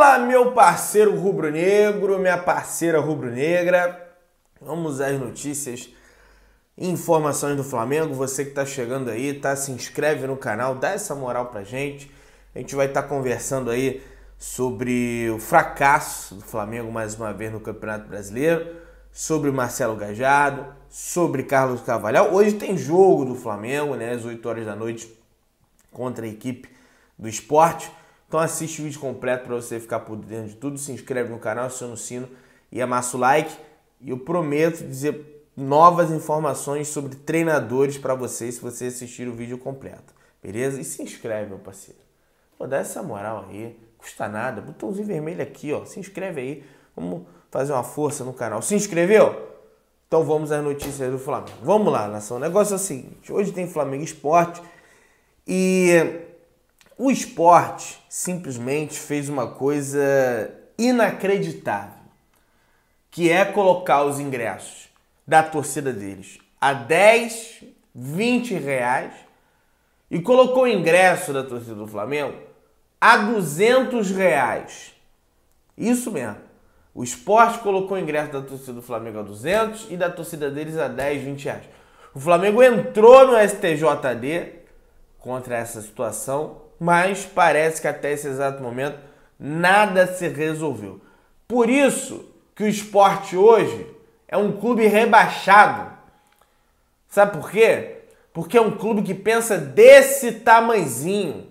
Fala, meu parceiro rubro-negro, minha parceira rubro-negra. Vamos às notícias informações do Flamengo. Você que está chegando aí, tá? Se inscreve no canal, dá essa moral pra gente. A gente vai estar tá conversando aí sobre o fracasso do Flamengo mais uma vez no Campeonato Brasileiro, sobre Marcelo Gajardo, sobre Carlos Cavalhal. Hoje tem jogo do Flamengo, né? Às 8 horas da noite, contra a equipe do esporte. Então assiste o vídeo completo para você ficar por dentro de tudo, se inscreve no canal, aciona o sino e amassa o like. E eu prometo dizer novas informações sobre treinadores para você se você assistir o vídeo completo. Beleza? E se inscreve, meu parceiro. Pô, dá essa moral aí. Custa nada. Botãozinho vermelho aqui, ó. Se inscreve aí. Vamos fazer uma força no canal. Se inscreveu? Então vamos às notícias do Flamengo. Vamos lá, nação. O negócio é o seguinte: hoje tem Flamengo Esporte e o esporte simplesmente fez uma coisa inacreditável, que é colocar os ingressos da torcida deles a 10, 20 reais e colocou o ingresso da torcida do Flamengo a 200 reais. Isso mesmo. O esporte colocou o ingresso da torcida do Flamengo a 200 e da torcida deles a 10, 20 reais. O Flamengo entrou no STJD contra essa situação mas parece que até esse exato momento nada se resolveu. Por isso que o esporte hoje é um clube rebaixado. Sabe por quê? Porque é um clube que pensa desse tamanzinho.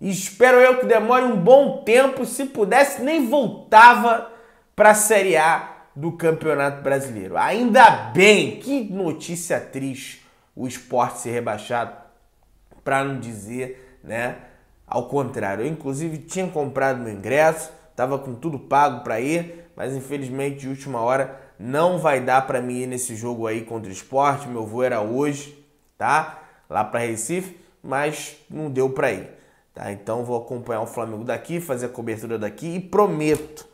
E espero eu que demore um bom tempo, se pudesse, nem voltava para a Série A do Campeonato Brasileiro. Ainda bem, que notícia triste o esporte ser rebaixado, para não dizer né? Ao contrário, eu inclusive tinha comprado meu ingresso, estava com tudo pago para ir, mas infelizmente de última hora não vai dar para mim ir nesse jogo aí contra o esporte. Meu voo era hoje, tá? Lá para Recife, mas não deu para ir. Tá? Então vou acompanhar o Flamengo daqui, fazer a cobertura daqui e prometo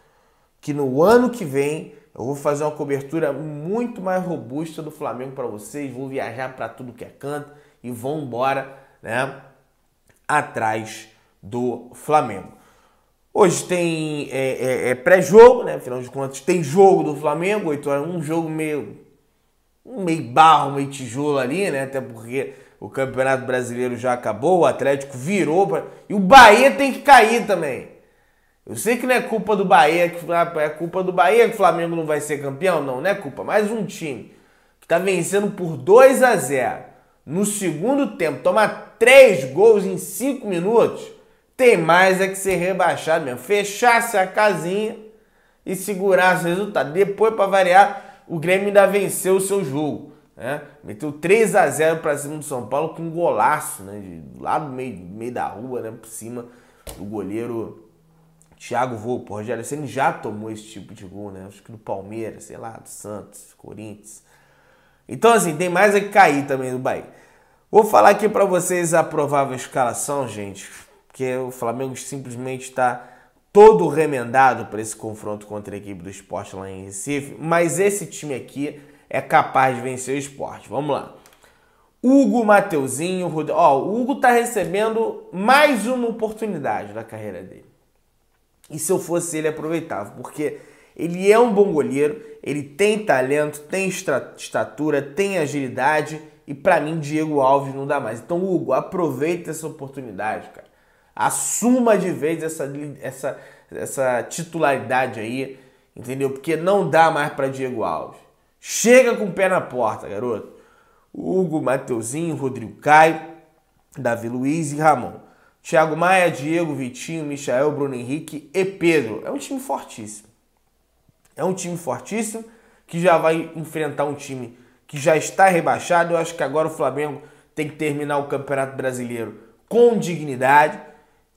que no ano que vem eu vou fazer uma cobertura muito mais robusta do Flamengo para vocês, vou viajar para tudo que é canto e vão embora, né? atrás do Flamengo. Hoje tem é, é, é pré-jogo, né? Afinal de contas, tem jogo do Flamengo, 8 horas, um jogo meio. Um meio barro, meio tijolo ali, né? Até porque o Campeonato Brasileiro já acabou, o Atlético virou. Pra... E o Bahia tem que cair também. Eu sei que não é culpa do Bahia, que é culpa do Bahia que o Flamengo não vai ser campeão, não, não né? é culpa. Mais um time que está vencendo por 2 a 0 no segundo tempo tomar três gols em cinco minutos, tem mais é que ser rebaixado mesmo. Fechasse a casinha e segurasse o resultado. Depois, para variar, o Grêmio ainda venceu o seu jogo. Né? Meteu 3 a 0 para cima do São Paulo com um golaço, né? De lá do meio, meio da rua, né? Por cima do goleiro Thiago Volpe. O Rogério Senna já tomou esse tipo de gol, né? Acho que do Palmeiras, sei lá, do Santos, Corinthians. Então, assim, tem mais a é que cair também do Bahia. Vou falar aqui para vocês a provável escalação, gente, porque o Flamengo simplesmente está todo remendado para esse confronto contra a equipe do esporte lá em Recife, mas esse time aqui é capaz de vencer o esporte. Vamos lá. Hugo Mateuzinho, Rod... ó, o Hugo tá recebendo mais uma oportunidade na carreira dele. E se eu fosse ele, aproveitava, porque ele é um bom goleiro, ele tem talento, tem estatura, tem agilidade e para mim Diego Alves não dá mais. Então, Hugo, aproveita essa oportunidade, cara. Assuma de vez essa, essa, essa titularidade aí, entendeu? Porque não dá mais para Diego Alves. Chega com o pé na porta, garoto. Hugo, Mateuzinho, Rodrigo Caio, Davi Luiz e Ramon. Thiago Maia, Diego, Vitinho, Michael, Bruno Henrique e Pedro. É um time fortíssimo. É um time fortíssimo que já vai enfrentar um time que já está rebaixado. Eu acho que agora o Flamengo tem que terminar o Campeonato Brasileiro com dignidade,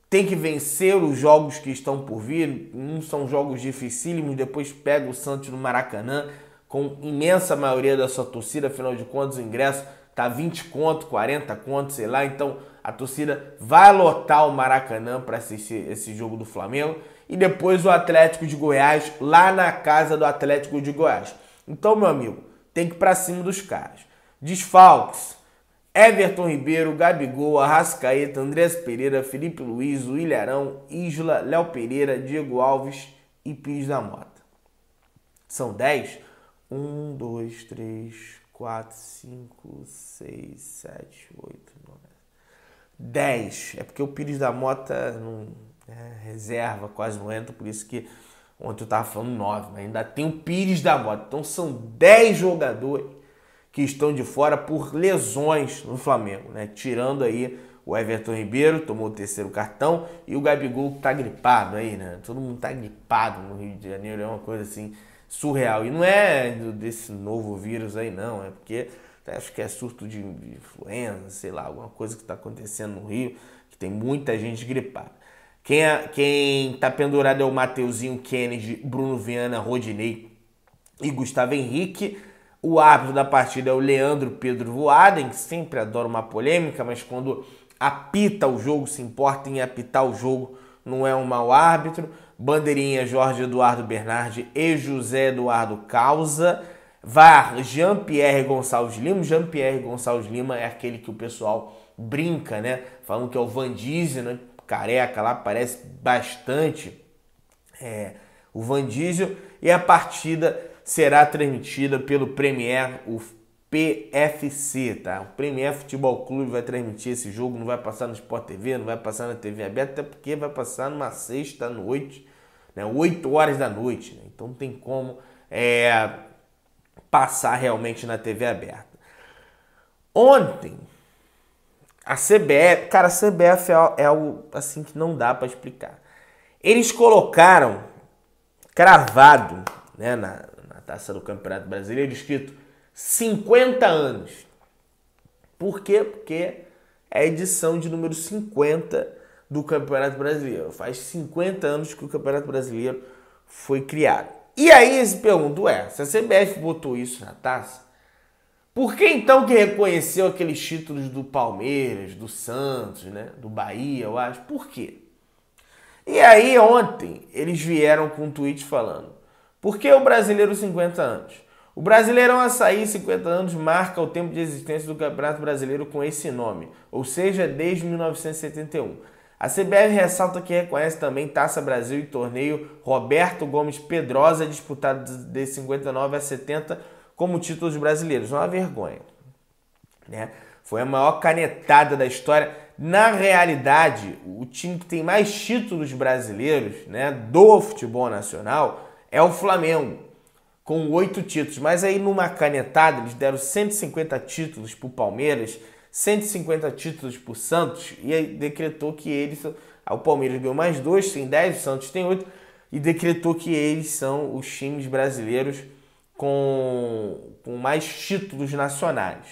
tem que vencer os jogos que estão por vir. Não são jogos dificílimos. Depois pega o Santos no Maracanã, com imensa maioria da sua torcida, afinal de contas, o ingresso tá 20 conto, 40 conto, sei lá. Então a torcida vai lotar o Maracanã para assistir esse jogo do Flamengo e depois o Atlético de Goiás, lá na casa do Atlético de Goiás. Então, meu amigo, tem que ir para cima dos caras. Desfalques. Everton Ribeiro, Gabigol, Arrascaeta, Andrés Pereira, Felipe Luiz, Willarão, Isla, Léo Pereira, Diego Alves e Pires da Mota. São 10? 1, 2, 3, 4, 5, 6, 7, 8, 9. 10. É porque o Pires da Mota não né? reserva, quase não entra, por isso que ontem eu estava falando 9, mas ainda tem o Pires da moto. Então são 10 jogadores que estão de fora por lesões no Flamengo, né? Tirando aí o Everton Ribeiro, tomou o terceiro cartão, e o Gabigol que tá gripado aí, né? Todo mundo tá gripado no Rio de Janeiro, é uma coisa assim surreal. E não é desse novo vírus aí, não, é porque acho que é surto de, de influenza, sei lá, alguma coisa que está acontecendo no Rio, que tem muita gente gripada. Quem, é, quem tá pendurado é o Mateuzinho Kennedy, Bruno Viana, Rodinei e Gustavo Henrique. O árbitro da partida é o Leandro Pedro Voaden, que sempre adora uma polêmica, mas quando apita o jogo, se importa em apitar o jogo, não é um mau árbitro. Bandeirinha Jorge Eduardo Bernardi e José Eduardo Causa. VAR Jean-Pierre Gonçalves Lima. Jean-Pierre Gonçalves Lima é aquele que o pessoal brinca, né? Falam que é o Van Diesel, né? careca lá, parece bastante é, o Van Diesel. E a partida será transmitida pelo Premier, o PFC, tá? O Premier Futebol Clube vai transmitir esse jogo, não vai passar no Sport TV, não vai passar na TV aberta, até porque vai passar numa sexta noite, né? 8 horas da noite, né? Então não tem como é, passar realmente na TV aberta. Ontem a CBF, cara, a CBF é, é algo assim que não dá para explicar. Eles colocaram cravado, né, na, na taça do Campeonato Brasileiro escrito 50 anos. Por quê? Porque é a edição de número 50 do Campeonato Brasileiro. Faz 50 anos que o Campeonato Brasileiro foi criado. E aí eles perguntam, é se a CBF botou isso na taça, por que então que reconheceu aqueles títulos do Palmeiras, do Santos, né? do Bahia, eu acho? Por quê? E aí ontem eles vieram com um tweet falando: Por que o brasileiro 50 anos? O Brasileirão Açaí 50 anos marca o tempo de existência do Campeonato Brasileiro com esse nome, ou seja, desde 1971. A CBF ressalta que reconhece também Taça Brasil e torneio Roberto Gomes Pedrosa disputado de 59 a 70 como títulos brasileiros. Uma vergonha. Né? Foi a maior canetada da história. Na realidade, o time que tem mais títulos brasileiros né, do futebol nacional é o Flamengo, com oito títulos. Mas aí, numa canetada, eles deram 150 títulos para o Palmeiras, 150 títulos para o Santos, e aí decretou que eles. Ah, o Palmeiras ganhou mais dois, tem 10, o Santos tem oito, e decretou que eles são os times brasileiros com, com mais títulos nacionais.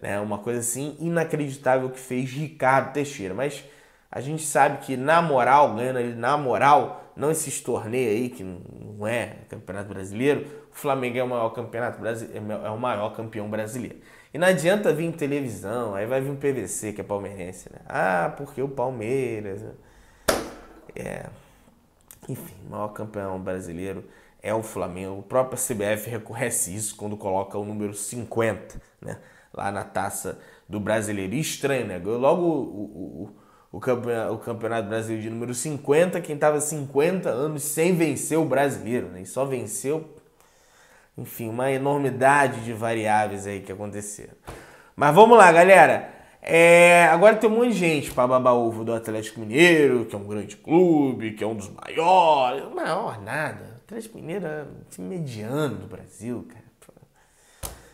Né? Uma coisa assim inacreditável que fez Ricardo Teixeira. Mas a gente sabe que na moral, ganhando ali na moral, não esses torneios aí que não é campeonato brasileiro, o Flamengo é o maior campeonato brasileiro, é, é o maior campeão brasileiro. E não adianta vir em televisão, aí vai vir um PVC que é palmeirense, né? Ah, porque o Palmeiras. Né? É. Enfim, maior campeão brasileiro é o Flamengo. O próprio CBF reconhece isso quando coloca o número 50, né? Lá na taça do brasileiro. E estranho, né? Logo o, o, o, campeonato, o campeonato brasileiro de número 50, quem estava 50 anos sem vencer o brasileiro, né? E só venceu, enfim, uma enormidade de variáveis aí que aconteceram. Mas vamos lá, galera. É, agora tem um monte de gente para babar ovo do Atlético Mineiro, que é um grande clube, que é um dos maiores. Maior nada. Atlético Mineiro é um time mediano do Brasil, cara.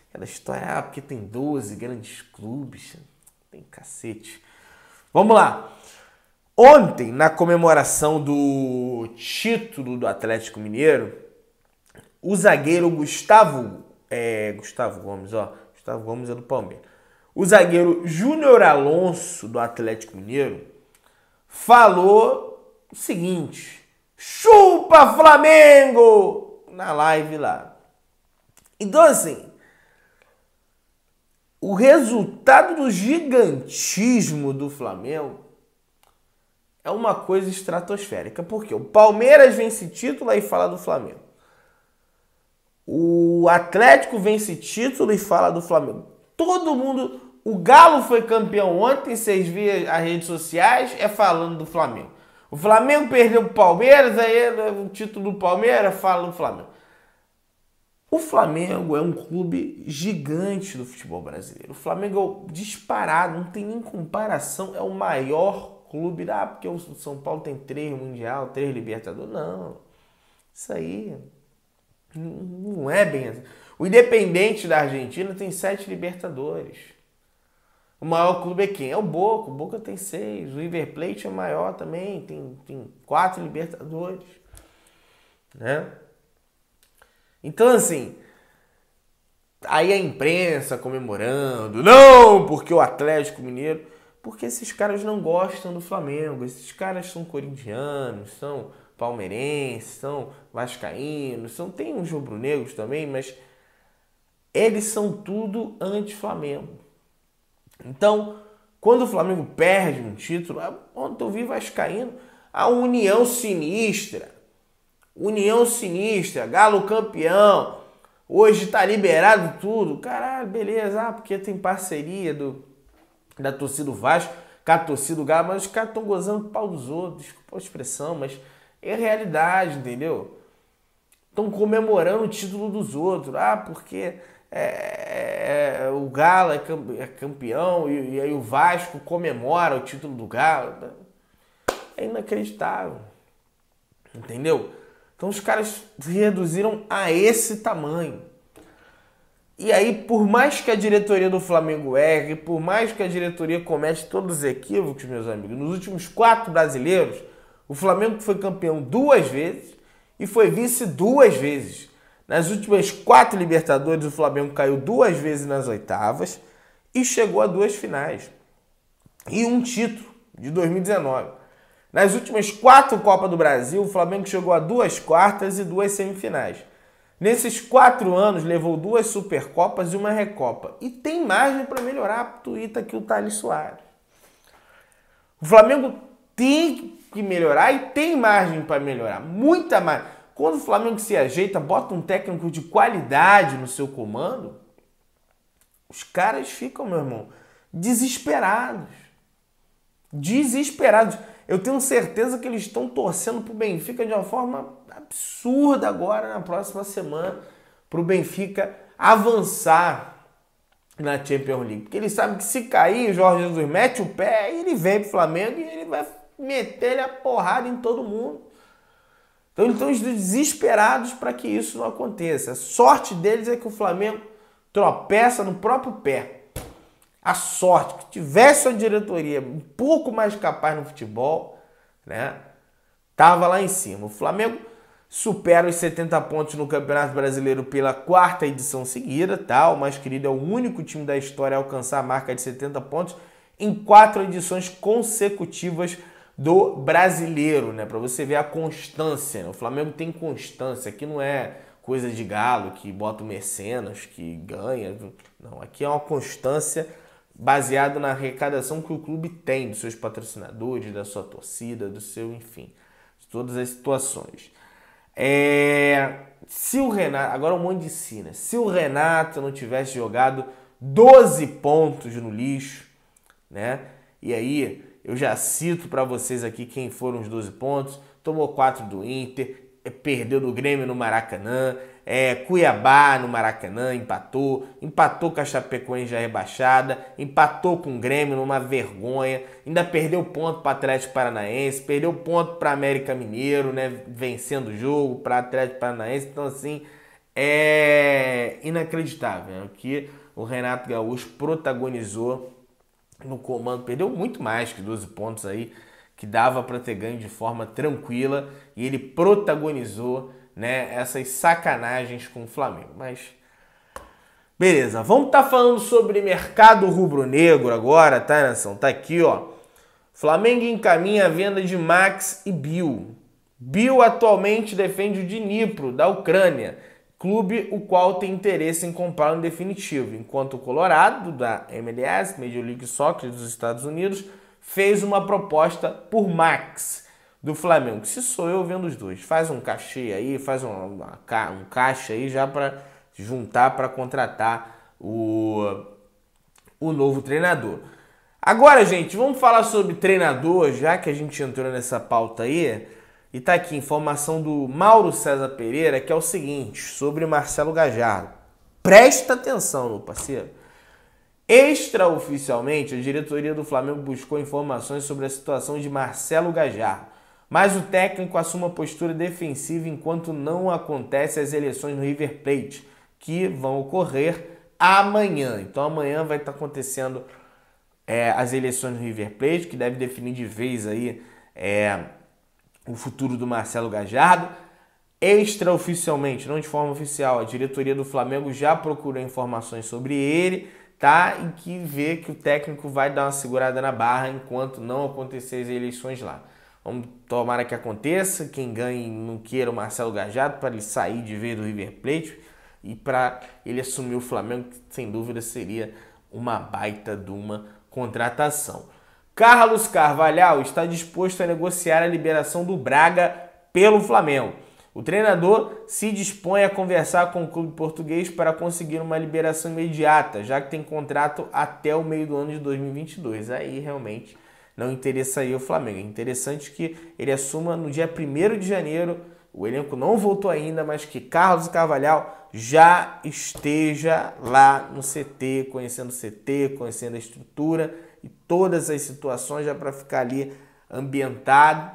Aquela história, ah, porque tem 12 grandes clubes. Tem cacete. Vamos lá. Ontem, na comemoração do título do Atlético Mineiro, o zagueiro Gustavo. É, Gustavo Gomes, ó. Gustavo Gomes é do Palmeiras. O zagueiro Júnior Alonso, do Atlético Mineiro, falou o seguinte: Chupa Flamengo! Na live lá. Então, assim, o resultado do gigantismo do Flamengo é uma coisa estratosférica. Porque o Palmeiras vence título e fala do Flamengo. O Atlético vence título e fala do Flamengo. Todo mundo. O Galo foi campeão ontem, vocês viram as redes sociais, é falando do Flamengo. O Flamengo perdeu o Palmeiras, aí o título do Palmeiras fala do Flamengo. O Flamengo é um clube gigante do futebol brasileiro. O Flamengo é disparado, não tem nem comparação, é o maior clube. Ah, porque o São Paulo tem três Mundial, três Libertadores. Não. Isso aí não é bem assim. O Independente da Argentina tem sete Libertadores. O maior clube é quem? É o Boca. O Boca tem seis. O River Plate é maior também. Tem, tem quatro Libertadores. Né? Então, assim. Aí a imprensa comemorando. Não, porque o Atlético Mineiro. Porque esses caras não gostam do Flamengo. Esses caras são corintianos, são palmeirenses, são vascaínos. São, tem uns rubro-negros também, mas eles são tudo anti-Flamengo. Então, quando o Flamengo perde um título, ontem eu vi Vascaíno, a união sinistra. União sinistra, Galo campeão. Hoje tá liberado tudo. Caralho, beleza, ah, porque tem parceria do da torcida do Vasco com a torcida do Galo, mas os caras estão gozando pau dos outros, desculpa a expressão, mas é realidade, entendeu? Estão comemorando o título dos outros. Ah, porque é, é, é, o Galo é, é campeão e, e, aí o Vasco comemora o título do Galo. Né? É inacreditável. Entendeu? Então os caras se reduziram a esse tamanho. E aí, por mais que a diretoria do Flamengo erre, por mais que a diretoria comete todos os equívocos, meus amigos, nos últimos quatro brasileiros, o Flamengo foi campeão duas vezes e foi vice duas vezes. Nas últimas quatro Libertadores, o Flamengo caiu duas vezes nas oitavas e chegou a duas finais. E um título de 2019. Nas últimas quatro Copa do Brasil, o Flamengo chegou a duas quartas e duas semifinais. Nesses quatro anos, levou duas Supercopas e uma Recopa. E tem margem para melhorar, tuita aqui o Thales Soares. O Flamengo tem que melhorar e tem margem para melhorar. Muita margem. Quando o Flamengo se ajeita, bota um técnico de qualidade no seu comando, os caras ficam, meu irmão, desesperados. Desesperados. Eu tenho certeza que eles estão torcendo para o Benfica de uma forma absurda agora na próxima semana para o Benfica avançar na Champions League. Porque ele sabe que se cair, o Jorge Jesus mete o pé, ele vem para o Flamengo e ele vai meter a porrada em todo mundo. Então eles estão desesperados para que isso não aconteça. A sorte deles é que o Flamengo tropeça no próprio pé. A sorte que tivesse uma diretoria um pouco mais capaz no futebol, né? Tava lá em cima. O Flamengo supera os 70 pontos no Campeonato Brasileiro pela quarta edição seguida, tá? O mais querido é o único time da história a alcançar a marca de 70 pontos em quatro edições consecutivas do brasileiro, né? Para você ver a constância. Né? O Flamengo tem constância, aqui não é coisa de galo que bota o mecenas, que ganha. Não, aqui é uma constância baseado na arrecadação que o clube tem dos seus patrocinadores, da sua torcida, do seu, enfim, de todas as situações. É... se o Renato, agora um monte de si, né? Se o Renato não tivesse jogado 12 pontos no lixo, né? E aí eu já cito para vocês aqui quem foram os 12 pontos. Tomou 4 do Inter, é, perdeu do Grêmio no Maracanã, é, Cuiabá no Maracanã empatou, empatou com a Chapecoense já rebaixada, empatou com o Grêmio numa vergonha, ainda perdeu ponto para Atlético Paranaense, perdeu ponto para América Mineiro, né, vencendo o jogo para Atlético Paranaense, então assim é inacreditável né, o que o Renato Gaúcho protagonizou no comando, perdeu muito mais que 12 pontos aí, que dava para ter ganho de forma tranquila e ele protagonizou né, essas sacanagens com o Flamengo. Mas beleza, vamos estar tá falando sobre mercado rubro-negro agora, tá, nação? Tá aqui, ó. Flamengo encaminha a venda de Max e Bill. Bill atualmente defende o Dnipro, da Ucrânia clube o qual tem interesse em comprar um definitivo, enquanto o Colorado, da MLS, Major League Soccer dos Estados Unidos, fez uma proposta por Max do Flamengo. Se sou eu, vendo os dois. Faz um cachê aí, faz um, um caixa aí já para juntar para contratar o, o novo treinador. Agora, gente, vamos falar sobre treinador, já que a gente entrou nessa pauta aí. E tá aqui informação do Mauro César Pereira, que é o seguinte, sobre Marcelo Gajardo. Presta atenção, meu parceiro. Extraoficialmente, a diretoria do Flamengo buscou informações sobre a situação de Marcelo Gajardo, mas o técnico assume uma postura defensiva enquanto não acontece as eleições no River Plate, que vão ocorrer amanhã. Então amanhã vai estar tá acontecendo é, as eleições no River Plate, que deve definir de vez aí é, o futuro do Marcelo Gajardo. Extraoficialmente, não de forma oficial, a diretoria do Flamengo já procurou informações sobre ele, tá? E que vê que o técnico vai dar uma segurada na barra enquanto não acontecer as eleições lá. Vamos tomara que aconteça, quem ganhe não queira o Marcelo Gajardo para ele sair de vez do River Plate e para ele assumir o Flamengo, que sem dúvida seria uma baita de uma contratação. Carlos Carvalhal está disposto a negociar a liberação do Braga pelo Flamengo. O treinador se dispõe a conversar com o clube português para conseguir uma liberação imediata, já que tem contrato até o meio do ano de 2022. Aí realmente não interessaria o Flamengo. É interessante que ele assuma no dia 1 de janeiro. O elenco não voltou ainda, mas que Carlos Carvalhal já esteja lá no CT, conhecendo o CT, conhecendo a estrutura e todas as situações já para ficar ali ambientado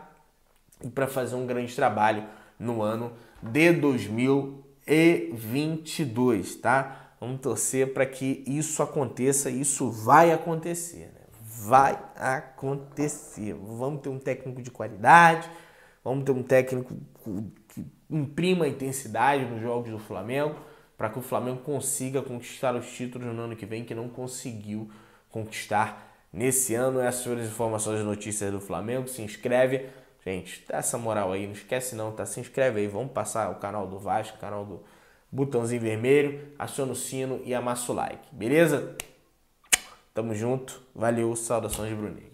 e para fazer um grande trabalho no ano de 2022, tá? Vamos torcer para que isso aconteça, isso vai acontecer, né? vai acontecer. Vamos ter um técnico de qualidade, vamos ter um técnico que imprima intensidade nos jogos do Flamengo, para que o Flamengo consiga conquistar os títulos no ano que vem que não conseguiu conquistar nesse ano. Essas foram as informações e notícias do Flamengo. Se inscreve. Gente, dá essa moral aí, não esquece não, tá? Se inscreve aí, vamos passar o canal do Vasco, canal do botãozinho vermelho, aciona o sino e amassa o like, beleza? Tamo junto, valeu, saudações de Brunet.